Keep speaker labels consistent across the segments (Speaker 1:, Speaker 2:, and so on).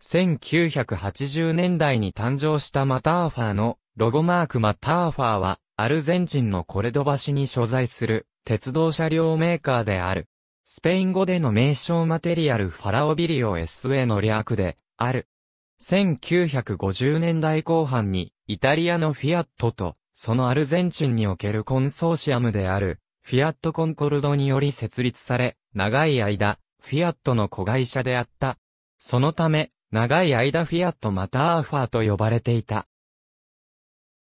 Speaker 1: 1980年代に誕生したマターファーのロゴマークマターファーはアルゼンチンのコレド橋に所在する鉄道車両メーカーである。スペイン語での名称マテリアルファラオビリオ SA の略である。1950年代後半にイタリアのフィアットとそのアルゼンチンにおけるコンソーシアムであるフィアットコンコルドにより設立され長い間フィアットの子会社であった。そのため、長い間フィアットまたアーファーと呼ばれていた。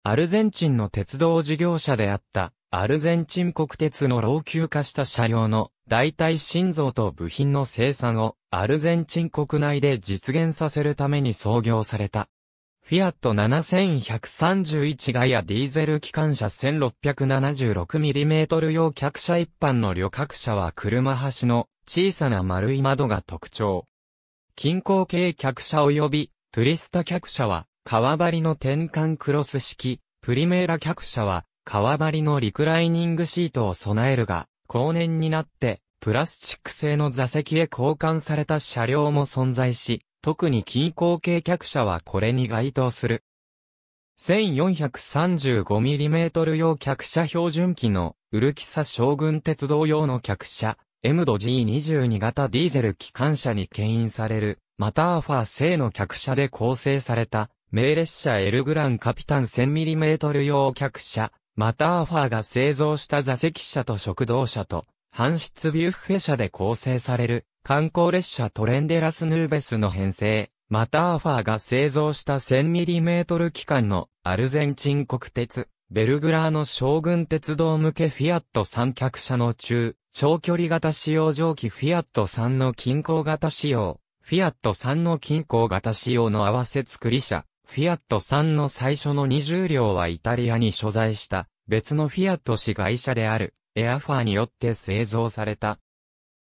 Speaker 1: アルゼンチンの鉄道事業者であった、アルゼンチン国鉄の老朽化した車両の代替心臓と部品の生産をアルゼンチン国内で実現させるために創業された。フィアット7131ガイアディーゼル機関車 1676mm 用客車一般の旅客車は車端の小さな丸い窓が特徴。近郊系客車及び、トゥリスタ客車は、川張りの転換クロス式、プリメーラ客車は、川張りのリクライニングシートを備えるが、後年になって、プラスチック製の座席へ交換された車両も存在し、特に近郊系客車はこれに該当する。1435mm 用客車標準機のウルキサ将軍鉄道用の客車、M ド G22 型ディーゼル機関車に牽引される、またアファー製の客車で構成された、名列車エルグランカピタン 1000mm 用客車、またアファーが製造した座席車と食堂車と、搬出ビュッフェ車で構成される、観光列車トレンデラスヌーベスの編成、またアファーが製造した 1000mm 機関のアルゼンチン国鉄、ベルグラーの将軍鉄道向けフィアット三脚車の中、長距離型使用蒸気フィアット3の均衡型仕様、フィアット3の均衡型仕様の合わせ作り車、フィアット3の最初の20両はイタリアに所在した別のフィアット市会社であるエアファーによって製造された。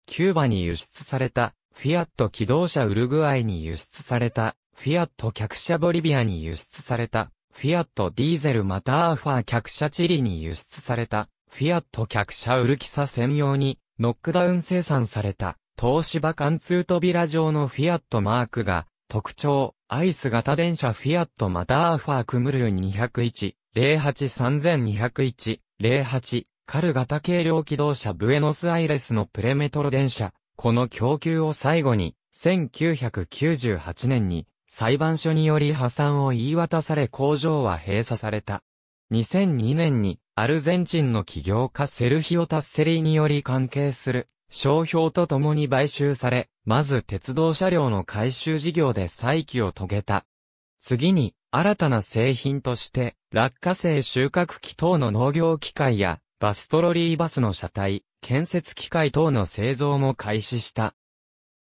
Speaker 1: キューバに輸出されたフィアット機動車ウルグアイに輸出されたフィアット客車ボリビアに輸出されたフィアットディーゼルまたアーファー客車チリに輸出された、フィアット客車ウルキサ専用に、ノックダウン生産された、東芝貫通扉状のフィアットマークが、特徴、アイス型電車フィアットまたアーファークムルン201、083201、08、カル型軽量機動車ブエノスアイレスのプレメトロ電車、この供給を最後に、1998年に裁判所により破産を言い渡され工場は閉鎖された。2002年にアルゼンチンの企業家セルヒオ・タッセリにより関係する商標とともに買収され、まず鉄道車両の回収事業で再起を遂げた。次に、新たな製品として、落花生収穫機等の農業機械や、バストロリーバスの車体、建設機械等の製造も開始した。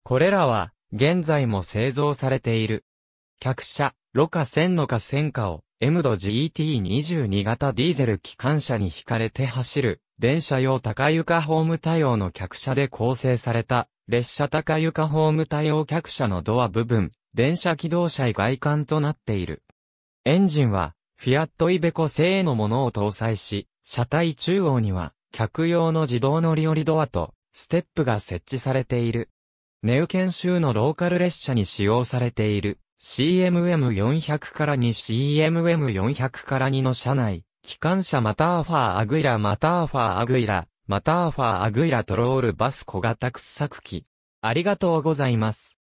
Speaker 1: これらは、現在も製造されている。客車、ろ過線のか線かを、M 度 GT22 型ディーゼル機関車に引かれて走る、電車用高床ホーム対応の客車で構成された、列車高床ホーム対応客車のドア部分、電車機動車以外観となっている。エンジンは、フィアットイベコ製のものを搭載し、車体中央には、客用の自動乗り降りドアと、ステップが設置されている。ネウ研修のローカル列車に使用されている。CMM400 から2 CMM400 から2の車内、機関車マターファーアグイラマターファーアグイラ、マターファーアグイラトロールバス小型掘削機。ありがとうございます。